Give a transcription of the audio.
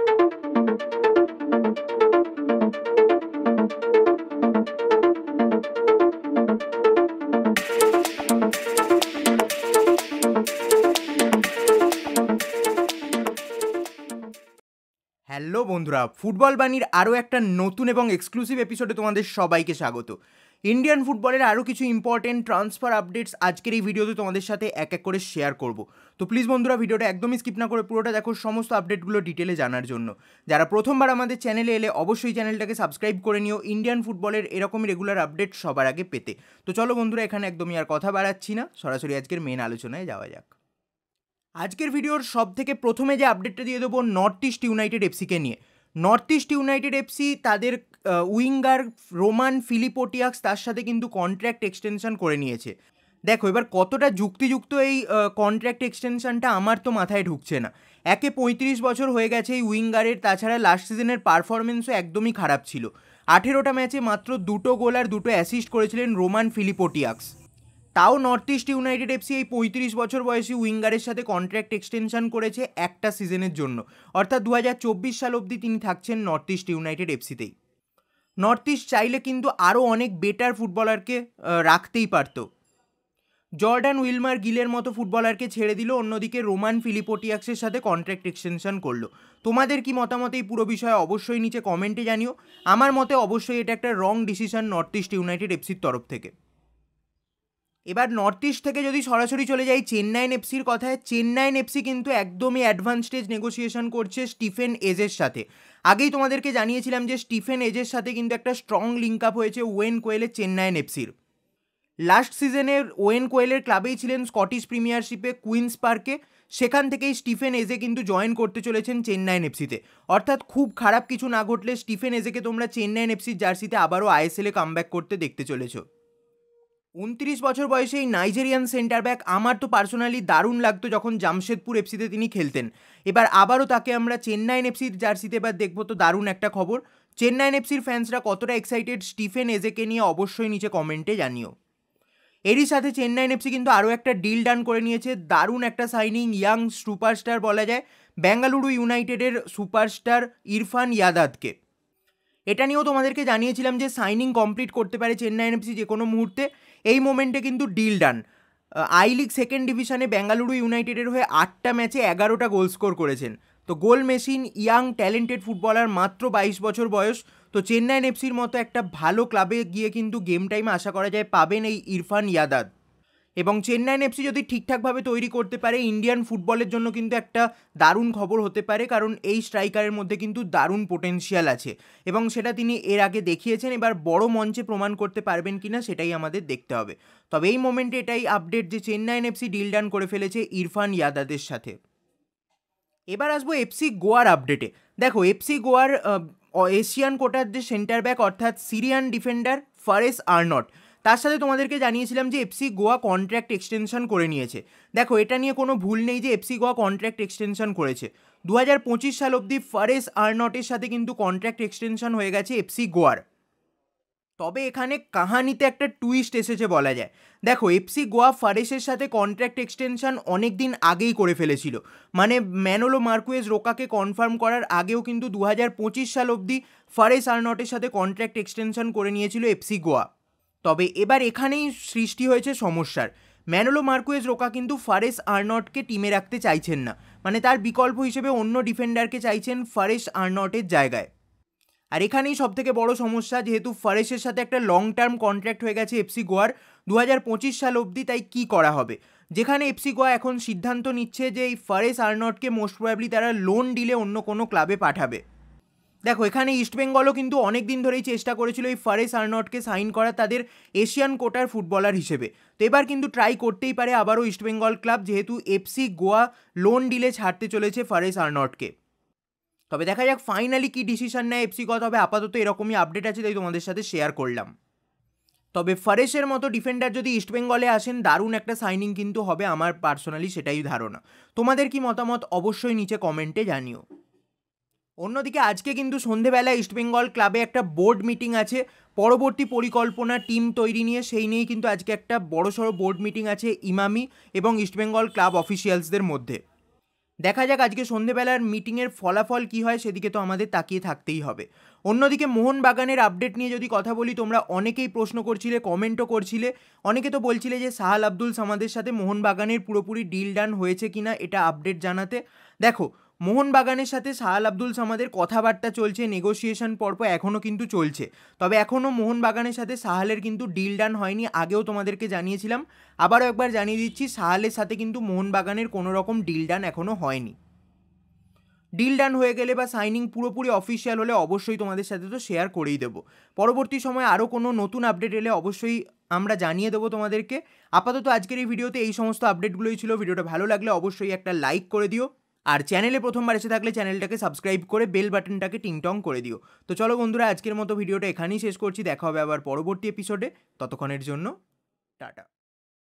hello বন্ধুরা football বাণীর আরও একটা নতুন এবং এক্সক্লুসিভ এপিসোডে তোমাদের সবাইকে স্বাগত ইন্ডিয়ান ফুটবলের আরও কিছু ইম্পর্টেন্ট ট্রান্সফার আপডেটস আজকের এই ভিডিওতে তোমাদের সাথে এক এক করে শেয়ার করব তো প্লিজ বন্ধুরা ভিডিওটা একদমই স্কিপ না করে পুরোটা দেখো সমস্ত আপডেটগুলো ডিটেলে জানার জন্য যারা প্রথমবার আমাদের চ্যানেলে এলে অবশ্যই চ্যানেলটাকে সাবস্ক্রাইব করে নিও ইন্ডিয়ান ফুটবলের এরকমই রেগুলার আপডেট সবার আগে পেতে তো চলো বন্ধুরা এখানে একদমই আর কথা বাড়াচ্ছি না সরাসরি আজকের মেন আলোচনায় যাওয়া যাক আজকের ভিডিওর সব থেকে প্রথমে যে আপডেটটা দিয়ে দেবো নর্থ ইস্ট ইউনাইটেড এফসিকে নিয়ে নর্থ ইস্ট ইউনাইটেড এফসি তাদের উইঙ্গার রোমান ফিলিপোটিয়াক্স তার সাথে কিন্তু কন্ট্র্যাক্ট এক্সটেনশন করে নিয়েছে দেখো এবার কতটা যুক্তিযুক্ত এই কন্ট্র্যাক্ট এক্সটেনশনটা আমার তো মাথায় ঢুকছে না একে পঁয়ত্রিশ বছর হয়ে গেছে এই উইঙ্গারের তাছাড়া লাস্ট সিজনের পারফরমেন্সও একদমই খারাপ ছিল আঠেরোটা ম্যাচে মাত্র দুটো গোল আর দুটো অ্যাসিস্ট করেছিলেন রোমান ফিলিপোটিয়াক্স তাও নর্থ ইস্ট ইউনাইটেড এফসি এই পঁয়ত্রিশ বছর বয়সী উইঙ্গারের সাথে কন্ট্র্যাক্ট এক্সটেনশন করেছে একটা সিজনের জন্য অর্থাৎ দু সাল অবধি তিনি থাকছেন নর্থ ইস্ট ইউনাইটেড এফসিতেই নর্থ ইস্ট চাইলে কিন্তু আরও অনেক বেটার ফুটবলারকে রাখতেই পারত জর্ডান উইলমার গিলের মতো ফুটবলারকে ছেড়ে দিল অন্যদিকে রোমান ফিলিপোটিয়াক্সের সাথে কন্ট্র্যাক্ট এক্সটেনশন করলো তোমাদের কি মতামত এই পুরো বিষয়ে অবশ্যই নিচে কমেন্টে জানিও আমার মতে অবশ্যই এটা একটা wrong decision north east united এফসির তরফ থেকে এবার নর্থ ইস্ট থেকে যদি সরাসরি চলে যাই চেন্নাই এফসির কথায় চেন্নাইন এফসি কিন্তু একদমই অ্যাডভান্স স্টেজ নেগোসিয়েশন করছে স্টিফেন এজের সাথে আগেই তোমাদেরকে জানিয়েছিলাম যে স্টিফেন এজের সাথে কিন্তু একটা স্ট্রং লিঙ্ক আপ হয়েছে ওয়েন কোয়েলে চেন্নাইন এফসির লাস্ট সিজনের ওয়েন কোয়েলের ক্লাবেই ছিলেন স্কটিশ প্রিমিয়ারশিপে কুইন্স পার্কে সেখান থেকেই স্টিফেন এজে কিন্তু জয়েন করতে চলেছেন চেন্নাইন এফসিতে অর্থাৎ খুব খারাপ কিছু না ঘটলে স্টিফেন এজেকে তোমরা চেন্নাইন এফসির জার্সিতে আবারও আইএসএলে কামব্যাক করতে দেখতে চলেছো উনত্রিশ বছর বয়সে এই নাইজেরিয়ান সেন্টার ব্যাক আমার তো পার্সোনালি দারুণ লাগতো যখন জামশেদপুর এফসিতে তিনি খেলতেন এবার আবারও তাকে আমরা চেন্নাইন এফসির জার্সিতে এবার দেখবো তো দারুণ একটা খবর চেন্নাইন এফসির ফ্যান্সরা কতটা এক্সাইটেড স্টিফেন এজেকে নিয়ে অবশ্যই নিচে কমেন্টে জানিও এরই সাথে চেন্নাইন এফসি কিন্তু আরও একটা ডিল ডান করে নিয়েছে দারুণ একটা সাইনিং ইয়াং সুপারস্টার বলা যায় বেঙ্গালুরু ইউনাইটেডের সুপারস্টার ইরফান ইয়াদাদকে এটা নিয়েও তোমাদেরকে জানিয়েছিলাম যে সাইনিং কমপ্লিট করতে পারে চেন্নাই এফসি যে কোনো মুহূর্তে এই মোমেন্টে কিন্তু deal done I league second ডিভিশনে বেঙ্গালুরু ইউনাইটেডের হয়ে আটটা ম্যাচে এগারোটা গোল স্কোর করেছেন তো goal machine young talented footballer মাত্র বাইশ বছর বয়স তো চেন্নাইন এফসির মতো একটা ভালো ক্লাবে গিয়ে কিন্তু গেম টাইমে আশা করা যায় পাবেন এই ইরফান ইয়াদাদ এবং চেন্নাইন এফসি যদি ঠিকঠাকভাবে তৈরি করতে পারে ইন্ডিয়ান ফুটবলের জন্য কিন্তু একটা দারুণ খবর হতে পারে কারণ এই স্ট্রাইকারের মধ্যে কিন্তু দারুণ পোটেনশিয়াল আছে এবং সেটা তিনি এর আগে দেখিয়েছেন এবার বড় মঞ্চে প্রমাণ করতে পারবেন কি না সেটাই আমাদের দেখতে হবে তবে এই মোমেন্টে এটাই আপডেট যে চেন্নাইন এফসি ডিল ডান করে ফেলেছে ইরফান ইয়াদাদের সাথে এবার আসবো এফসি গোয়ার আপডেটে দেখো এফসি গোয়ার এশিয়ান কোটার যে সেন্টার ব্যাক অর্থাৎ সিরিয়ান ডিফেন্ডার ফারেস আর্নট তার সাথে তোমাদেরকে জানিয়েছিলাম যে এফসি গোয়া কন্ট্র্যাক্ট এক্সটেনশন করে নিয়েছে দেখো এটা নিয়ে কোনো ভুল নেই যে এফসি গোয়া কন্ট্র্যাক্ট এক্সটেনশন করেছে দু হাজার সাল অবধি ফারেস আর্নটের সাথে কিন্তু কন্ট্র্যাক্ট এক্সটেনশন হয়ে গেছে এফসি গোয়ার তবে এখানে কাহানিতে একটা টুইস্ট এসেছে বলা যায় দেখো এফসি গোয়া ফারেসের সাথে কন্ট্রাক্ট এক্সটেনশন অনেক দিন আগেই করে ফেলেছিল মানে ম্যানোলো মার্কুয়েজ রোকাকে কনফার্ম করার আগেও কিন্তু দু সাল অবধি ফারেস আর্নটের সাথে কন্ট্রাক্ট এক্সটেনশন করে নিয়েছিল এফসি গোয়া তবে এবার এখানেই সৃষ্টি হয়েছে সমস্যার ম্যানোলো মার্কুয়েজ রোকা কিন্তু ফারেস আর্নটকে টিমে রাখতে চাইছেন না মানে তার বিকল্প হিসেবে অন্য ডিফেন্ডারকে চাইছেন ফারেস আর্নটের জায়গায় আর এখানেই সব থেকে বড় সমস্যা যেহেতু ফারেসের সাথে একটা লং টার্ম কন্ট্রাক্ট হয়ে গেছে এফসি গোয়ার দু সাল অবধি তাই কি করা হবে যেখানে এফসি গোয়া এখন সিদ্ধান্ত নিচ্ছে যে এই ফারেস আর্নটকে মোস্ট প্রবাবলি তারা লোন ডিলে অন্য কোনো ক্লাবে পাঠাবে দেখো এখানে ইস্টবেঙ্গলও কিন্তু অনেক দিন ধরেই চেষ্টা করেছিল এই ফারেস আর্নটকে সাইন করা তাদের এশিয়ান কোটার ফুটবলার হিসেবে তো এবার কিন্তু ট্রাই করতেই পারে আবারও ইস্টবেঙ্গল ক্লাব যেহেতু এফসি গোয়া লোন ডিলে ছাড়তে চলেছে ফারেস আর্নটকে তবে দেখা যাক ফাইনালি কী ডিসিশন নেয় এফসি গোয়া তবে আপাতত এরকমই আপডেট আছে তাই তোমাদের সাথে শেয়ার করলাম তবে ফারেসের মতো ডিফেন্ডার যদি ইস্টবেঙ্গলে আসেন দারুণ একটা সাইনিং কিন্তু হবে আমার পার্সোনালি সেটাই ধারণা তোমাদের কি মতামত অবশ্যই নিচে কমেন্টে জানিও অন্যদিকে আজকে কিন্তু সন্ধেবেলা ইস্টবেঙ্গল ক্লাবে একটা বোর্ড মিটিং আছে পরবর্তী পরিকল্পনা টিম তৈরি নিয়ে সেই নিয়েই কিন্তু আজকে একটা বড়সড় বোর্ড মিটিং আছে ইমামি এবং ইস্টবেঙ্গল ক্লাব অফিসিয়ালসদের মধ্যে দেখা যাক আজকে সন্ধেবেলার মিটিংয়ের ফলাফল কি হয় সেদিকে তো আমাদের তাকিয়ে থাকতেই হবে অন্যদিকে মোহনবাগানের আপডেট নিয়ে যদি কথা বলি তোমরা অনেকেই প্রশ্ন করছিলে কমেন্টও করছিলে অনেকে তো বলছিলে যে সাহাল আব্দুল সামাদের সাথে মোহনবাগানের পুরোপুরি ডিল ডান হয়েছে কিনা এটা আপডেট জানাতে দেখো মোহনবাগানের সাথে সাহাল আব্দুল সামাদের কথাবার্তা চলছে নেগোসিয়েশন পর্ব এখনও কিন্তু চলছে তবে এখনও মোহনবাগানের সাথে সাহালের কিন্তু ডিল ডান হয়নি আগেও তোমাদেরকে জানিয়েছিলাম আবারও একবার জানিয়ে দিচ্ছি সাহালের সাথে কিন্তু মোহনবাগানের কোনো রকম ডিল ডান এখনও হয়নি ডিল ডান হয়ে গেলে বা সাইনিং পুরোপুরি অফিসিয়াল হলে অবশ্যই তোমাদের সাথে তো শেয়ার করেই দেবো পরবর্তী সময় আরও কোনো নতুন আপডেট এলে অবশ্যই আমরা জানিয়ে দেবো তোমাদেরকে আপাতত আজকের এই ভিডিওতে এই সমস্ত আপডেটগুলোই ছিল ভিডিওটা ভালো লাগলে অবশ্যই একটা লাইক করে দিও আর চ্যানেলে প্রথমবার এসে থাকলে চ্যানেলটাকে সাবস্ক্রাইব করে বেল বাটনটাকে টিংটং করে দিও তো চলো বন্ধুরা আজকের মতো ভিডিওটা এখানেই শেষ করছি দেখা হবে আবার পরবর্তী এপিসোডে ততক্ষণের জন্য টাটা